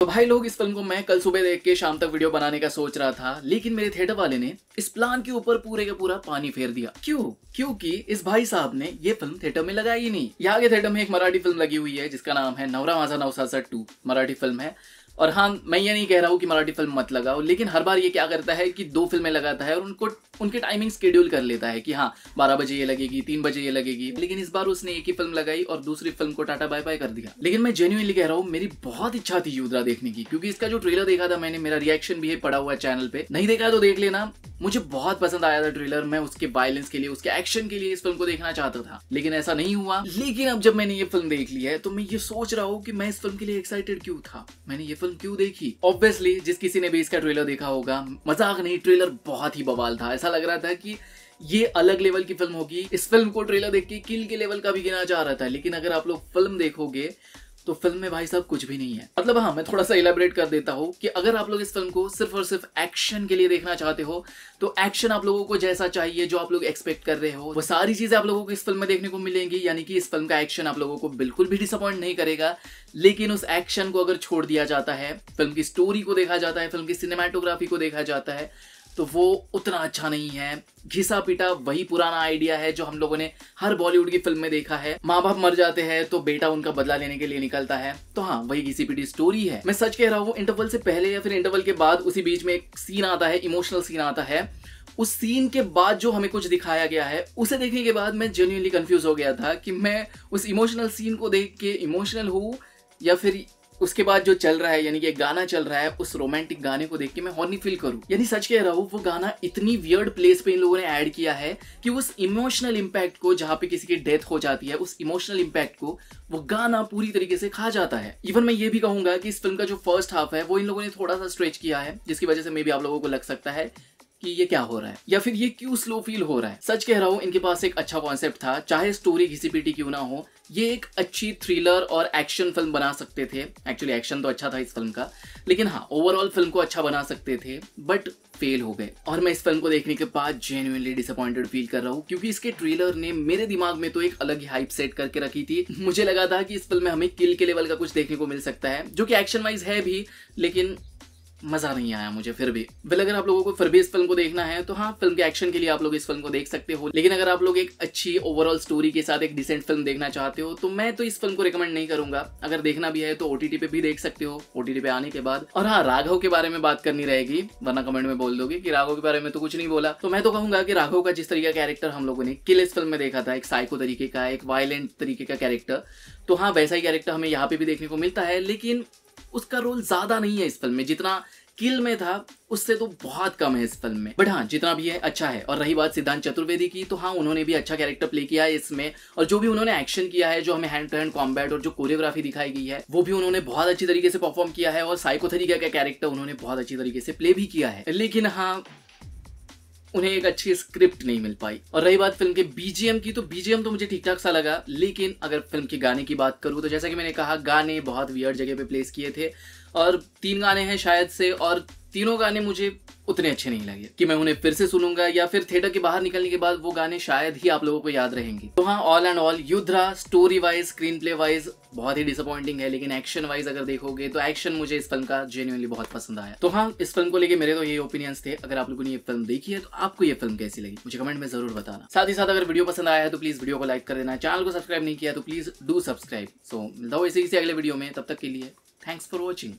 तो भाई लोग इस फिल्म को मैं कल सुबह देख के शाम तक वीडियो बनाने का सोच रहा था लेकिन मेरे थिएटर वाले ने इस प्लान के ऊपर पूरे का पूरा पानी फेर दिया क्यों क्योंकि इस भाई साहब ने ये फिल्म थिएटर में लगाई नहीं यहाँ के थिएटर में एक मराठी फिल्म लगी हुई है जिसका नाम है नवरा माजा नौ सासठ टू मराठी फिल्म है और हाँ मैं ये नहीं कह रहा हूँ कि मराठी फिल्म मत लगाओ लेकिन हर बार ये क्या करता है कि दो फिल्में लगाता है और उनको उनके टाइमिंग स्केड्यूल कर लेता है कि हाँ बारह बजे ये लगेगी तीन बजे ये लगेगी लेकिन इस बार उसने एक ही फिल्म लगाई और दूसरी फिल्म को टाटा बाय बाय कर दिया लेकिन मैं जेन्यूनली कह रहा हूँ मेरी बहुत इच्छा थी युद्रा देखने की क्योंकि इसका जो ट्रेलर देखा था मैंने मेरा रिएक्शन भी है पड़ा हुआ चैनल पे नहीं देखा तो देख लेना मुझे बहुत पसंद आया था ट्रेलर मैं उसके वायलेंस के लिए उसके एक्शन के लिए इस फिल्म को देखना चाहता था लेकिन ऐसा नहीं हुआ लेकिन अब जब मैंने ये फिल्म देख ली है तो मैं ये सोच रहा हूँ कि मैं इस फिल्म के लिए एक्साइटेड क्यों था मैंने ये फिल्म क्यों देखी ऑब्वियसली जिस किसी ने भी इसका ट्रेलर देखा होगा मजाक नहीं ट्रेलर बहुत ही बवाल था ऐसा लग रहा था कि ये अलग लेवल की फिल्म होगी इस फिल्म को ट्रेलर देख के किल के लेवल का भी गिना जा रहा था लेकिन अगर आप लोग फिल्म देखोगे तो फिल्म में भाई साहब कुछ भी नहीं है मतलब हाँ मैं थोड़ा सा इलेबरेट कर देता हूँ कि अगर आप लोग इस फिल्म को सिर्फ और सिर्फ एक्शन के लिए देखना चाहते हो तो एक्शन आप लोगों को जैसा चाहिए जो आप लोग एक्सपेक्ट कर रहे हो वो सारी चीजें आप लोगों को इस फिल्म में देखने को मिलेंगी यानी कि इस फिल्म का एक्शन आप लोगों को बिल्कुल भी डिसअपॉइंट नहीं करेगा लेकिन उस एक्शन को अगर छोड़ दिया जाता है फिल्म की स्टोरी को देखा जाता है फिल्म की सिनेमाटोग्राफी को देखा जाता है तो वो उतना अच्छा नहीं है घिसा पीटा वही पुराना आइडिया है जो हम लोगों ने हर बॉलीवुड की फिल्म में देखा है माँ बाप मर जाते हैं तो बेटा उनका बदला लेने के लिए निकलता है तो हाँ वही घिसी पीटी स्टोरी है मैं सच कह रहा हूँ इंटरवल से पहले या फिर इंटरवल के बाद उसी बीच में एक सीन आता है इमोशनल सीन आता है उस सीन के बाद जो हमें कुछ दिखाया गया है उसे देखने के बाद मैं जेन्यूनली कंफ्यूज हो गया था कि मैं उस इमोशनल सीन को देख के इमोशनल हूँ या फिर उसके बाद जो चल रहा है यानी कि गाना चल रहा है उस रोमांटिक गाने को देख के मैं हॉर्नी फील करूँ यानी सच कह रहा हूँ वो गाना इतनी वियर्ड प्लेस पे इन लोगों ने ऐड किया है कि उस इमोशनल इम्पैक्ट को जहाँ पे किसी की डेथ हो जाती है उस इमोशनल इम्पैक्ट को वो गाना पूरी तरीके से खा जाता है इवन मैं ये भी कहूंगा कि इस फिल्म का जो फर्स्ट हाफ है वो इन लोगों ने थोड़ा सा स्ट्रेच किया है जिसकी वजह से मे बी आप लोगों को लग सकता है कि ये क्या हो रहा है या फिर ये क्यों स्लो फील हो रहा है सच कह रहा हूँ इनके पास एक अच्छा कॉन्सेप्ट था चाहे स्टोरी घिसी पीटी क्यों ना हो ये एक अच्छी थ्रिलर और एक्शन फिल्म बना सकते थे एक्चुअली एक्शन तो अच्छा था इस फिल्म का लेकिन हाँ ओवरऑल फिल्म को अच्छा बना सकते थे बट फेल हो गए और मैं इस फिल्म को देखने के बाद जेन्यूनली डिसअपॉइंटेड फील कर रहा हूँ क्योंकि इसके ट्रेलर ने मेरे दिमाग में तो एक अलग ही हाइप सेट करके रखी थी मुझे लगा था कि इस फिल्म में हमें किल के लेवल का कुछ देखने को मिल सकता है जो कि एक्शन वाइज है भी लेकिन मज़ा नहीं आया मुझे फिर भी बिल अगर आप लोगों को फिर भी इस फिल्म को देखना है तो हाँ फिल्म के एक्शन के लिए आप लोग इस फिल्म को देख सकते हो लेकिन अगर आप लोग एक अच्छी ओवरऑल स्टोरी के साथ एक डिसेंट फिल्म देखना चाहते हो तो मैं तो इस फिल्म को रिकमेंड नहीं करूंगा अगर देखना भी है तो ओटीटी पे भी देख सकते हो ओटीटी पे आने के बाद और हाँ राघव के बारे में बात करनी रहेगी वरना कमेंट में बोल दोगे की राघव के बारे में तो कुछ नहीं बोला तो मैं तो कहूंगा कि राघव का जिस तरीके का कैरेक्टर हम लोगों ने किल इस फिल्म में देखा था एक साइको तरीके का एक वायलेंट तरीके का कैरेक्टर तो हाँ वैसा ही कैरेक्टर हमें यहाँ पे भी देखने को मिलता है लेकिन उसका रोल ज्यादा नहीं है इस फिल्म में जितना किल में था उससे तो बहुत कम है इस फिल्म में बट हाँ जितना भी है अच्छा है और रही बात सिद्धांत चतुर्वेदी की तो हाँ उन्होंने भी अच्छा कैरेक्टर प्ले किया है इसमें और जो भी उन्होंने एक्शन किया है जो हमें हैंड टू हैंड कॉम्बैट और जो कोरियोग्राफी दिखाई गई है वो भी उन्होंने बहुत अच्छी तरीके से परफॉर्म किया है और साइको तरीके का कैरेक्टर उन्होंने बहुत अच्छी तरीके से प्ले भी किया है लेकिन हाँ उन्हें एक अच्छी स्क्रिप्ट नहीं मिल पाई और रही बात फिल्म के बीजेम की तो बीजेम तो मुझे ठीक ठाक सा लगा लेकिन अगर फिल्म के गाने की बात करूँ तो जैसा कि मैंने कहा गाने बहुत वियर जगह पे प्लेस किए थे और तीन गाने हैं शायद से और तीनों गाने मुझे उतने अच्छे नहीं लगे कि मैं उन्हें फिर से सुनूंगा या फिर थिएटर के बाहर निकलने के बाद वो गाने शायद ही आप लोगों को याद रहेंगे तो हाँ all and all Yudhra story wise screenplay wise बहुत ही डिसअपॉइंटिंग है लेकिन एक्शन वाइज अगर देखोगे तो एक्शन मुझे इस फिल्म का जेन्यूनली बहुत पसंद आया तो हाँ इस फिल्म को लेकर मेरे तो ये ओपिनियंस थे अगर आप लोगों ने ये फिल्म देखी है तो आपको ये फिल्म कैसी लगी मुझे कमेंट में जरूर बताना साथ ही साथ अगर वीडियो पसंद आया है तो प्लीज वीडियो को लाइक कर देना चैनल को सब्सक्राइब नहीं किया तो प्लीज डू सब्सक्राइब सो मिलता हूँ इसी अगले वीडियो में तब तक के लिए थैंक्स फॉर वॉचिंग